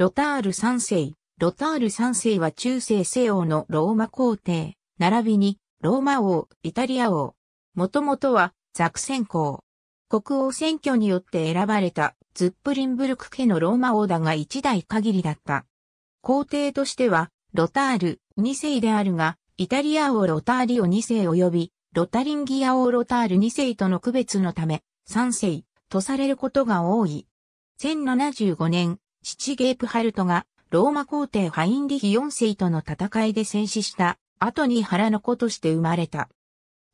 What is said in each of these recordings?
ロタール三世。ロタール三世は中世西欧のローマ皇帝、並びにローマ王、イタリア王。もともとはザクセン公。国王選挙によって選ばれたズップリンブルク家のローマ王だが一代限りだった。皇帝としてはロタール二世であるが、イタリア王ロターリオ二世及びロタリンギア王ロタール二世との区別のため、三世とされることが多い。1075年、父ゲープハルトがローマ皇帝ハインリヒ4世との戦いで戦死した後に腹の子として生まれた。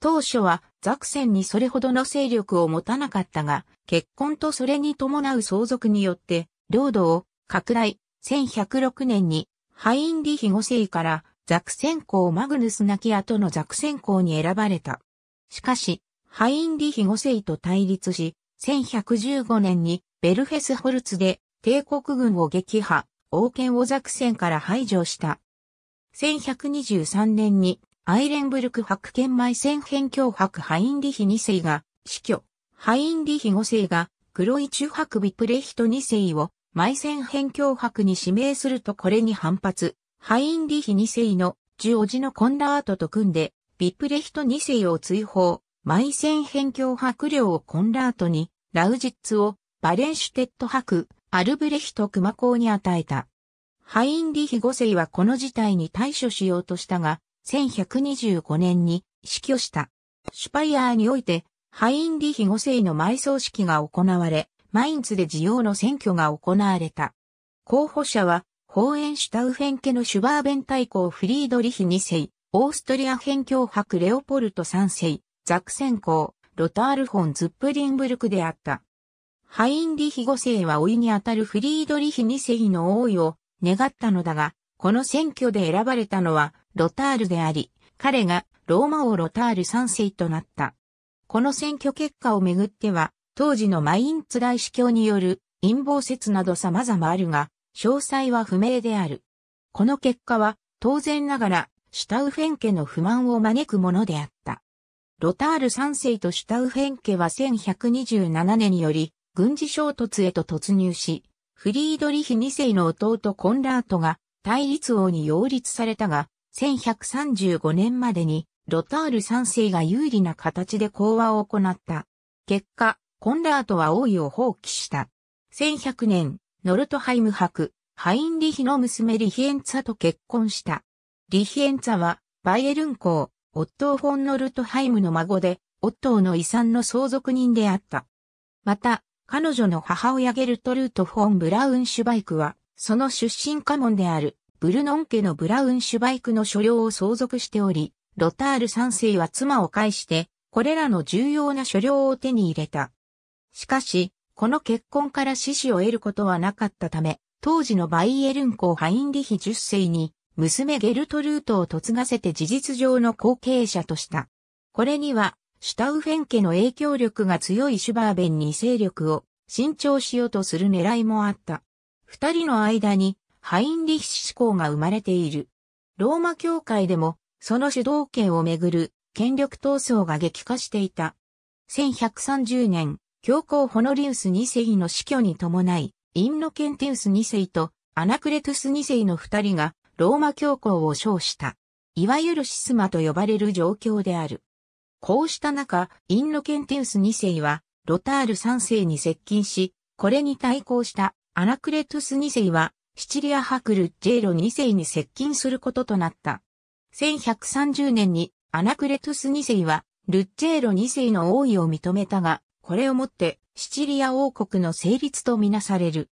当初はザクセンにそれほどの勢力を持たなかったが、結婚とそれに伴う相続によって領土を拡大、1106年にハインリヒ5世からザクセン公マグヌス亡き後のザクセン公に選ばれた。しかし、ハインリヒ5世と対立し、1115年にベルフェスホルツで帝国軍を撃破、王権を作戦から排除した。1123年にアイレンブルク白剣埋戦辺境白ハインリヒ2世が死去、ハインリヒ5世が黒い中白ビプレヒト2世を埋戦辺境白に指名するとこれに反発、ハインリヒ2世のジオジのコンラートと組んで、ビプレヒト2世を追放、埋戦辺境白領をコンラートに、ラウジッツをバレンシュテット白、アルブレヒト熊公に与えた。ハインリヒ5世はこの事態に対処しようとしたが、1125年に死去した。シュパイアーにおいて、ハインリヒ5世の埋葬式が行われ、マインツで自オの選挙が行われた。候補者は、ホーエンシュタウフェン家のシュバーベン大公フリードリヒ2世、オーストリア辺境博レオポルト3世、ザクセン公、ロタールフォン・ズップリンブルクであった。ハインリヒ5世は老いにあたるフリードリヒ2世の王位を願ったのだが、この選挙で選ばれたのはロタールであり、彼がローマ王ロタール3世となった。この選挙結果をめぐっては、当時のマインツ大司教による陰謀説など様々あるが、詳細は不明である。この結果は、当然ながら、シュタウフェン家の不満を招くものであった。ロタール3世とシュタウフェン家は1127年により、軍事衝突へと突入し、フリードリヒ2世の弟コンラートが対立王に擁立されたが、1135年までにロタール3世が有利な形で講和を行った。結果、コンラートは王位を放棄した。1100年、ノルトハイム博、ハインリヒの娘リヒエンツァと結婚した。リヒエンツァは、バイエルン公、オットー・フォン・ノルトハイムの孫で、オットーの遺産の相続人であった。また、彼女の母親ゲルトルート・フォン・ブラウンシュバイクは、その出身家門である、ブルノン家のブラウンシュバイクの所領を相続しており、ロタール三世は妻を介して、これらの重要な所領を手に入れた。しかし、この結婚から死死を得ることはなかったため、当時のバイエルン公ハインリヒ10世に、娘ゲルトルートを嫁がせて事実上の後継者とした。これには、シュタウフェン家の影響力が強いシュバーベンに勢力を伸長しようとする狙いもあった。二人の間にハインリッシュ思考が生まれている。ローマ教会でもその主導権をめぐる権力闘争が激化していた。1130年、教皇ホノリウス2世の死去に伴い、インノケンテウス2世とアナクレトゥス2世の二人がローマ教皇を称した。いわゆるシスマと呼ばれる状況である。こうした中、インロケンテウス2世は、ロタール3世に接近し、これに対抗したアナクレトゥス2世は、シチリアハクル・ジェイロ2世に接近することとなった。1130年にアナクレトゥス2世は、ルッジェーロ2世の王位を認めたが、これをもってシチリア王国の成立とみなされる。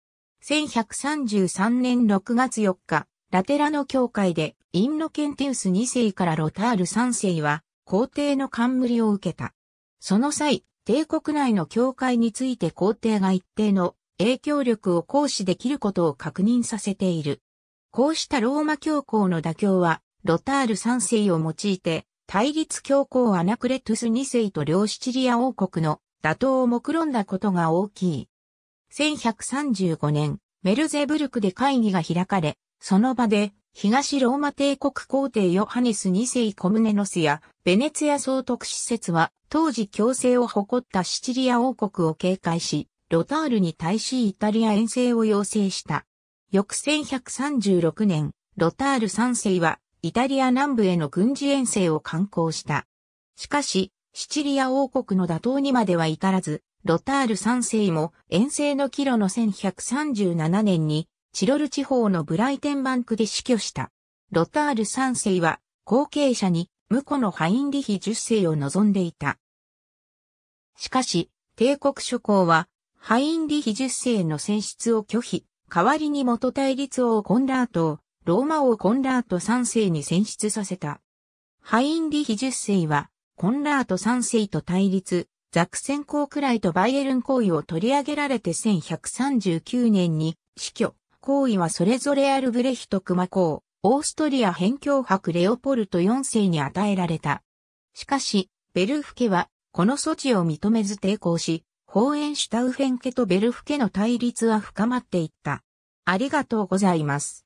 1133年6月4日、ラテラの教会でインロケンテウス2世からロタール3世は皇帝の冠を受けた。その際、帝国内の教会について皇帝が一定の影響力を行使できることを確認させている。こうしたローマ教皇の妥協は、ロタール三世を用いて、対立教皇アナクレトゥス二世と両シチリア王国の打倒を目論んだことが大きい。1135年、メルゼブルクで会議が開かれ、その場で東ローマ帝国皇帝ヨハネス2世コムネノスやベネツヤ総督施設は当時強制を誇ったシチリア王国を警戒し、ロタールに対しイタリア遠征を要請した。翌1136年、ロタール3世はイタリア南部への軍事遠征を観光した。しかし、シチリア王国の打倒にまでは至らず、ロタール3世も遠征の帰路の1137年にチロル地方のブライテンバンクで死去した。ロタール三世は後継者に婿のハインリヒ10世を望んでいた。しかし、帝国諸侯は、ハインリヒ10世の選出を拒否、代わりに元対立王コンラートを、ローマ王コンラート3世に選出させた。ハインリヒ10世は、コンラート3世と対立、ザクセン公くらいとバイエルン行為を取り上げられて1139年に死去。行為はそれぞれアルブレヒト熊公、オーストリア辺境伯レオポルト4世に与えられた。しかし、ベルフ家は、この措置を認めず抵抗し、ホーしたシュタウフェン家とベルフ家の対立は深まっていった。ありがとうございます。